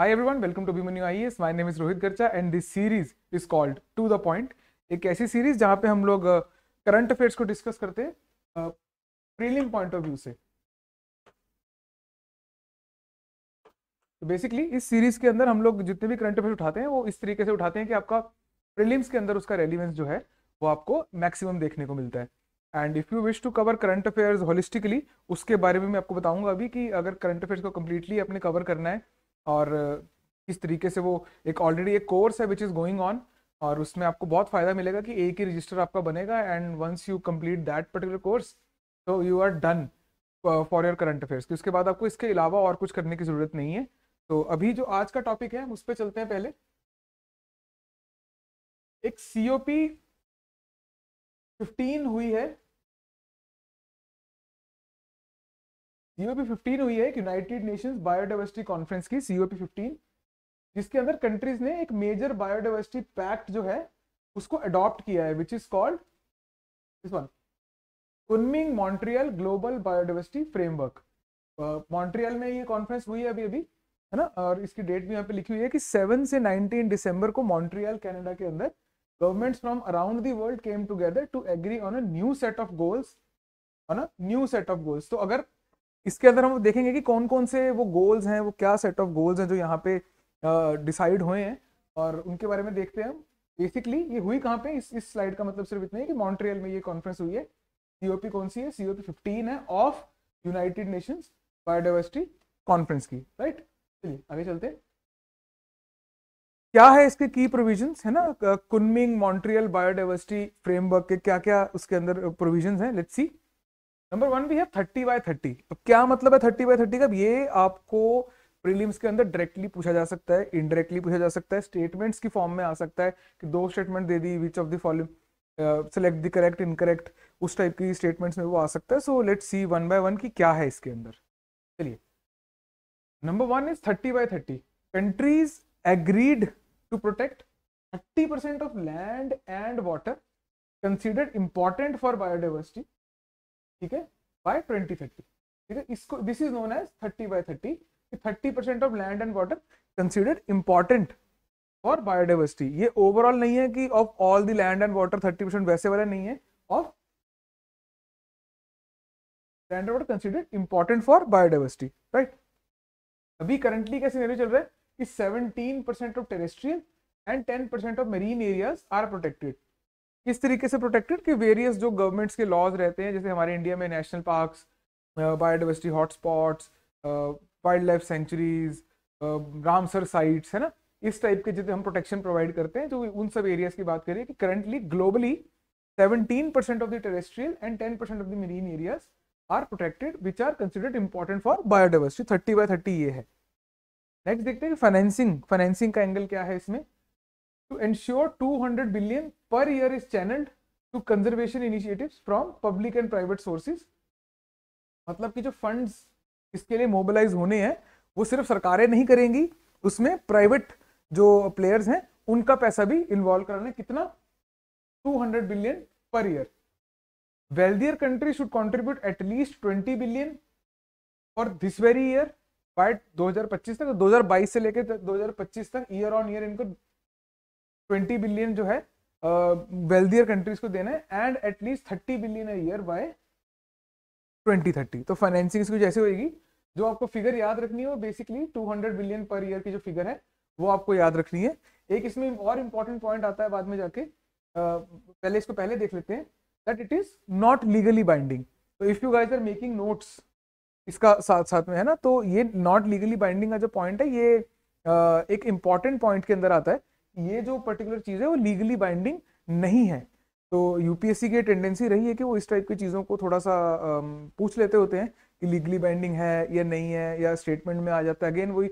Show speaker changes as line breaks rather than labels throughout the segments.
Hi everyone, welcome to Bhimanyu IES. My name is Rohit Garcha and this series is called To the Point. एक ऐसी series जहां पे हम लोग current uh, affairs को discuss करते हैं प्रीलिम पॉइंट ऑफ व्यू से बेसिकली तो इस सीरीज के अंदर हम लोग जितने भी करंट अफेयर उठाते हैं वो इस तरीके से उठाते हैं कि आपका प्रिलिम्स के अंदर उसका रेलिवेंस जो है वो आपको मैक्सिमम देखने को मिलता है and if you wish to cover current affairs holistically उसके बारे में मैं आपको बताऊंगा अभी कि अगर करंट अफेयर्स को कम्प्लीटली अपने कवर करना है और किस तरीके से वो एक ऑलरेडी एक कोर्स है विच इज़ गोइंग ऑन और उसमें आपको बहुत फ़ायदा मिलेगा कि एक ही रजिस्टर आपका बनेगा and once you complete that particular course तो you are done for your current affairs उसके बाद आपको इसके अलावा और कुछ करने की ज़रूरत नहीं है तो अभी जो आज का टॉपिक है हम उस पर चलते हैं पहले एक सी ओ पी फिफ्टीन हुई है सीओपी फिफ्टीन हुई है एक यूनाइटेड नेशंस बायोडाइवर्सिटी कॉन्फ्रेंस की सीओपी फिफ्टीन जिसके अंदर कंट्रीज ने एक मेजर बायोडाइवर्सिटी पैक्ट जो है उसको अडॉप्ट किया है which is called this one Kunming Montreal global biodiversity framework Montreal में ये कॉन्फ्रेंस हुई है अभी अभी है ना और इसकी डेट भी यहाँ पे लिखी हुई है कि सेवन से नाइनटीन दिसंबर को मॉन्ट्रियल कैनेडा के अंदर governments from around the world came together to agree on a new set of goals है ना न्यू सेट ऑफ गोल्स तो अगर इसके अंदर हम देखेंगे कि कौन कौन से वो गोल्स हैं वो क्या सेट ऑफ गोल्स हैं जो यहाँ पे डिसाइड हुए हैं और उनके बारे में देखते हैं हम बेसिकली ये हुई कहाँ पे इस इस स्लाइड का मतलब सिर्फ इतना ही कि मॉन्ट्रियल में ये कॉन्फ्रेंस हुई है सीओपी कौन सी है सीओपी फिफ्टीन है of United Nations biodiversity conference की राइट चलिए आगे चलते हैं क्या है इसके की प्रोविजंस है ना कुनमिंग मॉन्ट्रियल बायोडाइवर्सिटी फ्रेमवर्क के क्या क्या उसके अंदर प्रोविजंस हैं लेट्स सी नंबर वन भी है थर्टी बाय थर्टी अब क्या मतलब है थर्टी बाय थर्टी का ये आपको प्रीलिम्स के अंदर डायरेक्टली पूछा जा सकता है इनडायरेक्टली पूछा जा सकता है स्टेटमेंट्स की फॉर्म में आ सकता है कि दो स्टेटमेंट दे दी which of the following select the correct incorrect उस टाइप की स्टेटमेंट्स में वो आ सकता है so let see one by one की क्या है इसके अंदर चलिए number one is thirty by thirty countries agreed to protect thirty percent of land and water considered important for biodiversity ठीक है बाय ट्वेंटी थर्टी ठीक है इसको this is known as thirty by thirty thirty percent of land and water considered important for biodiversity ये overall नहीं है कि of all the land and water thirty percent वैसे वाला नहीं है of land and water considered important for biodiversity right अभी currently कैसे नहीं चल रहा है कि seventeen percent of terrestrial and ten percent of marine areas are protected किस तरीके से प्रोटेक्टेड कि वेरियस जो गवर्नमेंट्स के लॉज रहते हैं जैसे हमारे इंडिया में national parks biodiversity hotspots wild life sanctuaries Ramsar sites है ना इस टाइप के जितने हम प्रोटेक्शन प्रोवाइड करते हैं जो तो उन सब एरियाज की बात करें कि currently globally 17% the the and ten 10% of the marine areas are protected which are considered important for biodiversity thirty by thirty ये है नेक्स्ट देखते हैं कि फाइनेंसिंग फाइनेंसिंग का एंगल क्या है इसमें to ensure 200 billion per year is channeled to conservation initiatives from public and private sources मतलब कि जो फंड्स इसके लिए मोबिलाइज होने हैं वो सिर्फ सरकारें नहीं करेंगी उसमें प्राइवेट जो प्लेयर्स हैं उनका पैसा भी इन्वॉल्व है कितना 200 billion per year wealthier country should contribute at least 20 billion और दिस वेरी ईयर बाय 2025 तक 2022 तो से लेकर 2025 तक ईयर ऑन ईयर इनको ट्वेंटी बिलियन जो है वेल्दियर uh, कंट्रीज को देना है and at least thirty billion year by twenty thirty तो फाइनेंसिंग इसकी जैसे होगी जो आपको फिगर याद रखनी है वो basically two hundred billion per year की जो फिगर है वो आपको याद रखनी है एक इसमें और इम्पॉर्टेंट पॉइंट आता है बाद में जाके uh, पहले इसको पहले देख लेते हैं that it is not legally binding तो if you guys are making notes इसका साथ साथ में है ना तो ये नॉट लीगली बाइंडिंग का जो पॉइंट है ये uh, एक इम्पॉर्टेंट पॉइंट के अंदर आता है ये जो पर्टिकुलर चीज़ है वो लीगली बाइंडिंग नहीं है तो यूपीएससी की टेंडेंसी रही है कि वो इस टाइप की चीज़ों को थोड़ा सा पूछ लेते होते हैं कि लीगली बाइंडिंग है या नहीं है या स्टेटमेंट में आ जाता है अगेन वही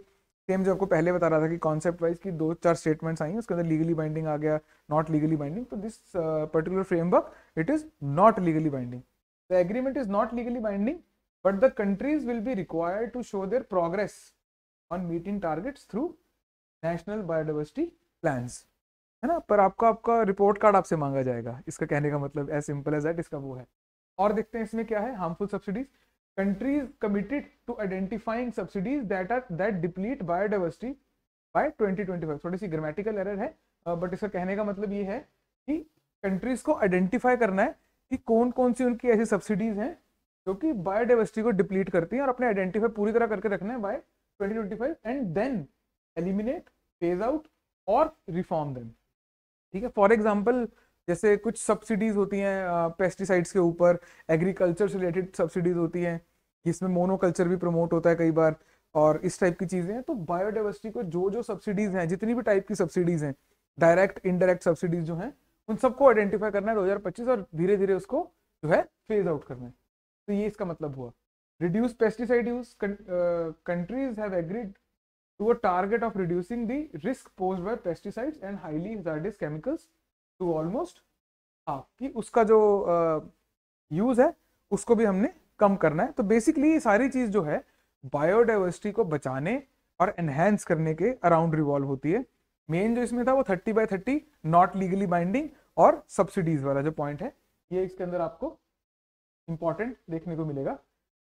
सेम जो आपको पहले बता रहा था कि कॉन्सेप्ट वाइज की दो चार स्टेटमेंट्स आई हैं उसके अंदर लीगली बाइंडिंग आ गया नॉट लीगली बाइंडिंग तो this particular framework it is not legally binding the agreement is not legally binding but the countries will be required to show their progress on meeting targets through national biodiversity plan है ना पर आपका आपका report card आपसे मांगा जाएगा इसका कहने का मतलब एज सिंपल एज दैट इसका वो है और देखते हैं इसमें क्या है harmful subsidies countries committed to identifying subsidies that are that deplete biodiversity by 2025 थोड़ी सी ग्रामेटिकल एरर है बट इसका कहने का मतलब ये है कि कंट्रीज को आइडेंटिफाई करना है कि कौन कौन सी उनकी ऐसी सब्सिडीज हैं जो कि बायोडाइवर्सिटी को डिप्लीट करती हैं और अपने आइडेंटिफाई पूरी तरह करके रखना है by 2025 and then eliminate phase out और रिफॉर्म देम ठीक है फॉर एग्जाम्पल जैसे कुछ सब्सिडीज होती हैं पेस्टिसाइड्स के ऊपर एग्रीकल्चर से रिलेटेड सब्सिडीज होती हैं जिसमें मोनोकल्चर भी प्रमोट होता है कई बार और इस टाइप की चीज़ें हैं तो बायोडाइवर्सिटी को जो जो सब्सिडीज हैं जितनी भी टाइप की सब्सिडीज हैं डायरेक्ट इनडायरेक्ट सब्सिडीज जो हैं उन सबको आइडेंटिफाई करना है 2025 और धीरे धीरे उसको जो है फेज आउट करना है तो ये इसका मतलब हुआ reduce pesticide use countries have agreed to a target of reducing the risk posed by pesticides and highly hazardous chemicals to almost कि उसका जो यूज है उसको भी हमने कम करना है तो बेसिकली ये सारी चीज जो है बायोडाइवर्सिटी को बचाने और एनहेंस करने के अराउंड रिवॉल्व होती है मेन जो इसमें था वो thirty by thirty not legally binding और सब्सिडीज वाला जो पॉइंट है ये इसके अंदर आपको इंपॉर्टेंट देखने को मिलेगा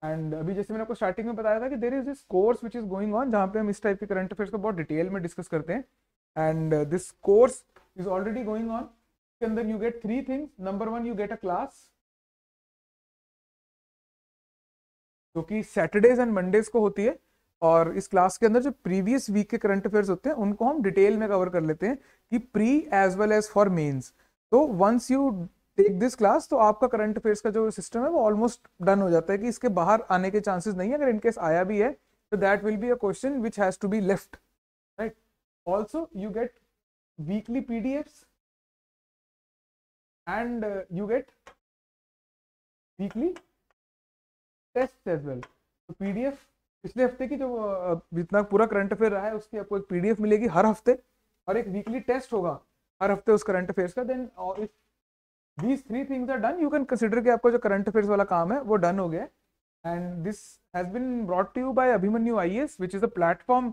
एंड अभी जैसे मैंने आपको स्टार्टिंग में बताया था कि there is this course which is going on जहाँ पे हम इस टाइप के करंट अफेयर्स को बहुत डिटेल में डिस्कस करते हैं and this course is already going on इसके अंदर you get three things number one you get a class जो कि सैटरडेज एंड मंडेज को होती है और इस क्लास के अंदर जो प्रीवियस वीक के करंट अफेयर्स होते हैं उनको हम डिटेल में कवर कर लेते हैं कि pre as well as for mains तो once you take this class तो आपका करंट अफेयर्स का जो सिस्टम है वो ऑलमोस्ट डन हो जाता है कि इसके बाहर आने के चांसेस नहीं है अगर इनकेस आया भी है तो that will be a question which has to be left right also you get weekly PDFs and uh, you get weekly tests as well तो पीडीएफ पिछले हफ्ते की जो जितना uh, पूरा करंट अफेयर रहा है उसकी आपको एक पीडीएफ मिलेगी हर हफ्ते और एक वीकली टेस्ट होगा हर हफ्ते उस करंट अफेयर्स का then uh, if these three things are done you can consider कि आपका जो करंट अफेयर्स वाला काम है वो डन हो गया and this has been brought to you by Abhimanyu I S which is a platform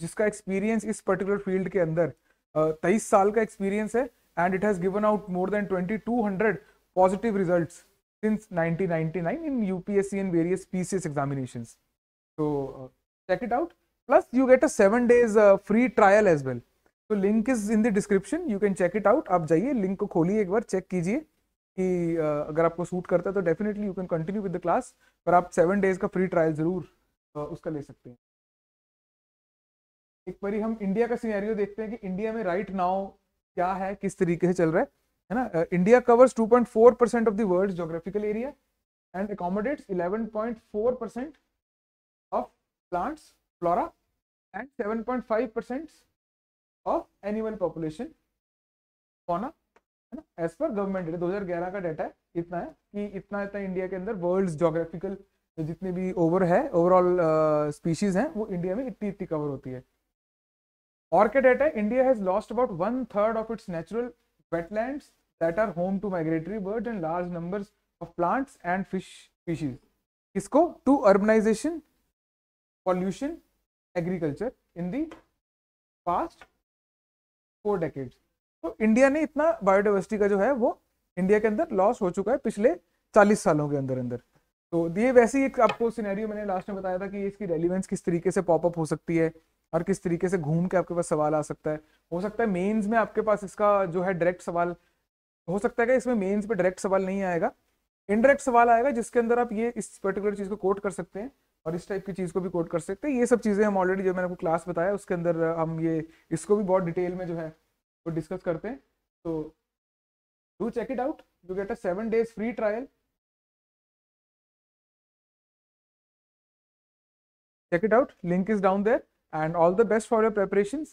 जिसका एक्सपीरियंस इस पर्टिकुलर फील्ड के अंदर uh, तेईस uh, साल का एक्सपीरियंस है and it has given out more than twenty two hundred positive result since nineteen ninety nine in U P S C in various P C S examination so check it out plus you get a seven days free trial as well तो link is in the description you can check it out आप जाइए link को खोलिए एक बार check कीजिए कि अगर आपको सूट करता है तो definitely you can continue with the class पर आप सेवन डेज का फ्री ट्रायल ज़रूर उसका ले सकते हैं एक बार हम इंडिया का सीनैरियो देखते हैं कि इंडिया में राइट नाउ क्या है किस तरीके से चल रहा है है ना India covers 2.4 percent of the world geographical area and accommodates 11.4 percent of plants flora and 7.5 percent of animal population कौन है ना एज पर गवर्नमेंट दो हजार ग्यारह का डाटा है इतना है कि इतना इतना इंडिया के अंदर वर्ल्ड जोग्राफिकल जितने भी ओवर है ओवरऑल स्पीशीज हैं वो इंडिया में इतनी इतनी कवर होती है और क्या डाटा है India has lost about one third of its natural wetland that are home to migratory bird and large number of plants and fish species इसको to urbanization pollution agriculture in past four decades तो India ने इतना biodiversity का जो है वो India के अंदर लॉस हो चुका है पिछले चालीस सालों के अंदर अंदर तो ये वैसे ही एक आपको सिनेरियो मैंने लास्ट में बताया था कि इसकी रेलिवेंस किस तरीके से पॉपअप हो सकती है और किस तरीके से घूम के आपके पास सवाल आ सकता है हो सकता है मेंस में आपके पास इसका जो है डायरेक्ट सवाल हो सकता है कि इसमें मेंस पे डायरेक्ट सवाल नहीं आएगा इनडायरेक्ट सवाल आएगा जिसके अंदर आप ये इस पर्टिकुलर चीज़ को कोट कर सकते हैं और इस टाइप की चीज को भी कोट कर सकते हैं ये सब चीजें हम ऑलरेडी जो मैंने आपको क्लास बताया उसके अंदर हम ये इसको भी बहुत डिटेल में जो है वो डिस्कस करते हैं तो do check it out you get a seven days free trial check it out link is down there and all the best for your preparation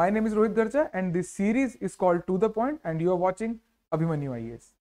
my name is Rohit Garja and this series is called to the point and you are watching Abhimanyu I S